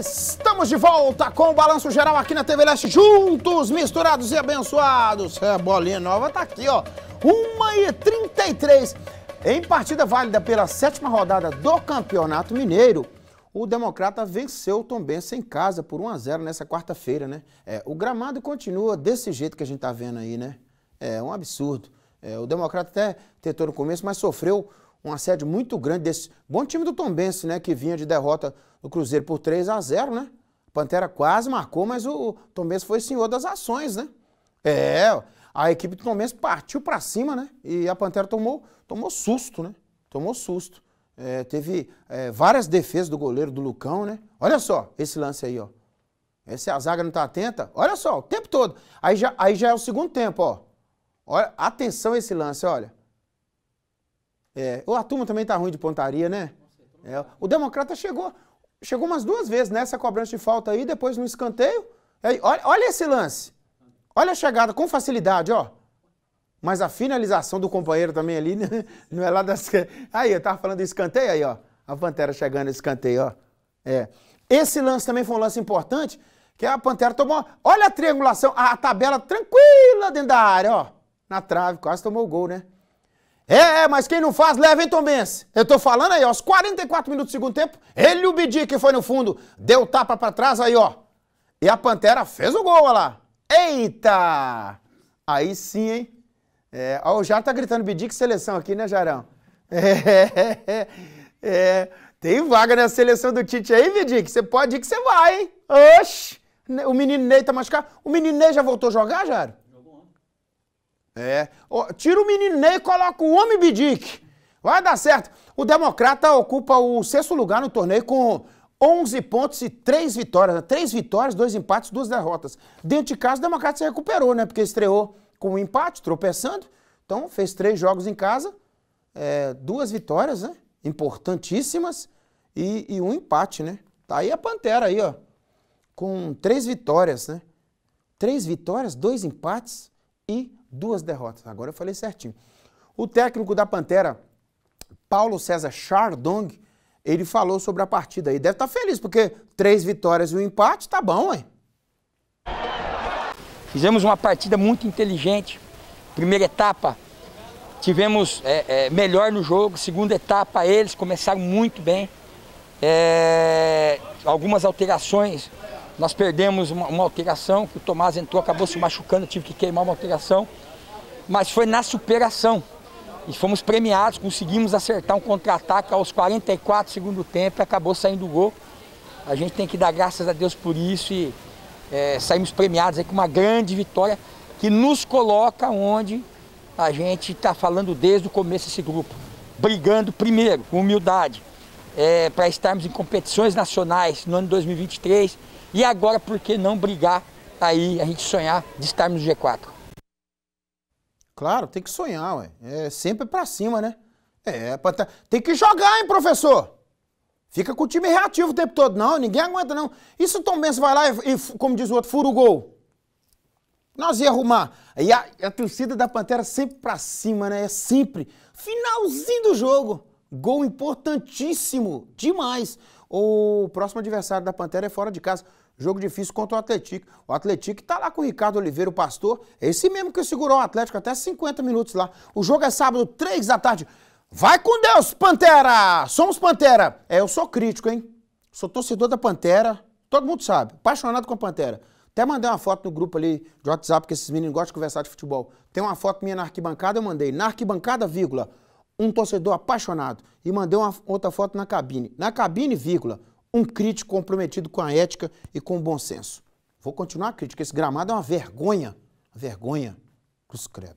Estamos de volta com o Balanço Geral aqui na TV Leste, juntos, misturados e abençoados. É, a bolinha nova tá aqui, ó, 1h33. Em partida válida pela sétima rodada do Campeonato Mineiro, o Democrata venceu o Tombense em casa por 1 a 0 nessa quarta-feira, né? É, o gramado continua desse jeito que a gente tá vendo aí, né? É um absurdo. É, o Democrata até tentou no começo, mas sofreu um assédio muito grande desse bom time do Tombense, né, que vinha de derrota do Cruzeiro por 3 a 0, né? Pantera quase marcou, mas o, Tombense foi senhor das ações, né? É, a equipe do Tombense partiu para cima, né? E a Pantera tomou, tomou susto, né? Tomou susto. É, teve é, várias defesas do goleiro do Lucão, né? Olha só esse lance aí, ó. esse é a zaga não tá atenta. Olha só, o tempo todo. Aí já, aí já é o segundo tempo, ó. Olha, atenção esse lance, olha. É, a também tá ruim de pontaria, né? É, o Democrata chegou, chegou umas duas vezes nessa cobrança de falta aí, depois no escanteio. Aí, olha, olha esse lance. Olha a chegada com facilidade, ó. Mas a finalização do companheiro também ali, né? não é lá das. Aí, eu tava falando do escanteio aí, ó. A Pantera chegando no escanteio, ó. É. Esse lance também foi um lance importante, que a Pantera tomou. Olha a triangulação, a tabela tranquila dentro da área, ó. Na trave, quase tomou o gol, né? É, é, mas quem não faz, leva em Tombense. Eu tô falando aí, ó, aos 44 minutos do segundo tempo, ele o Bidi, que foi no fundo, deu tapa para trás aí, ó. E a Pantera fez o gol, ó lá. Eita! Aí sim, hein? É, ó, o Jar tá gritando Bidi, que seleção aqui, né, Jarão? É, é, tem vaga na seleção do Tite aí, Bidi, que você pode ir que você vai, hein? Oxi! O menino Ney tá machucado. O menino Ney já voltou a jogar, Jaro? É. Tira o menino Ney e coloca o homem Bidic. Vai dar certo. O Democrata ocupa o sexto lugar no torneio com 11 pontos e 3 vitórias. 3 vitórias, 2 empates, 2 derrotas. Dentro de casa, o Democrata se recuperou, né? Porque estreou com um empate, tropeçando. Então, fez três jogos em casa, é, duas vitórias, né? Importantíssimas e, e um empate, né? Tá aí a Pantera aí, ó. Com três vitórias, né? Três vitórias, dois empates e Duas derrotas. Agora eu falei certinho. O técnico da Pantera, Paulo César Chardong, ele falou sobre a partida aí. Deve estar tá feliz, porque três vitórias e um empate, tá bom, hein? Fizemos uma partida muito inteligente. Primeira etapa, tivemos é, é, melhor no jogo. Segunda etapa, eles começaram muito bem. É, algumas alterações nós perdemos uma, uma alteração, que o Tomás entrou, acabou se machucando, tive que queimar uma alteração. Mas foi na superação. E fomos premiados, conseguimos acertar um contra-ataque aos 44 segundo tempo e acabou saindo o gol. A gente tem que dar graças a Deus por isso e é, saímos premiados aí com uma grande vitória que nos coloca onde a gente está falando desde o começo desse grupo. Brigando primeiro, com humildade, é, para estarmos em competições nacionais no ano 2023 e agora, por que não brigar aí, a gente sonhar de estarmos no G4? Claro, tem que sonhar, ué. É sempre para cima, né? É, tá, tem que jogar, hein, professor? Fica com o time reativo o tempo todo, não, ninguém aguenta, não. E se o Tom Benz vai lá e, e, como diz o outro, fura o gol? Nós ia arrumar. E a, a torcida da Pantera é sempre pra cima, né? É sempre. Finalzinho do jogo. Gol importantíssimo, demais. O próximo adversário da Pantera é fora de casa. Jogo difícil contra o Atlético. O Atlético está lá com o Ricardo Oliveira, o pastor. Esse mesmo que segurou o Atlético até 50 minutos lá. O jogo é sábado, 3 da tarde. Vai com Deus, Pantera! Somos Pantera! É, eu sou crítico, hein? Sou torcedor da Pantera. Todo mundo sabe. Apaixonado com a Pantera. Até mandei uma foto no grupo ali de WhatsApp, porque esses meninos gostam de conversar de futebol. Tem uma foto minha na arquibancada, eu mandei. Na arquibancada, vírgula um torcedor apaixonado e mandei uma outra foto na cabine. Na cabine, vírgula, um crítico comprometido com a ética e com o bom senso. Vou continuar a crítica. Esse gramado é uma vergonha. Vergonha. Cruz credo.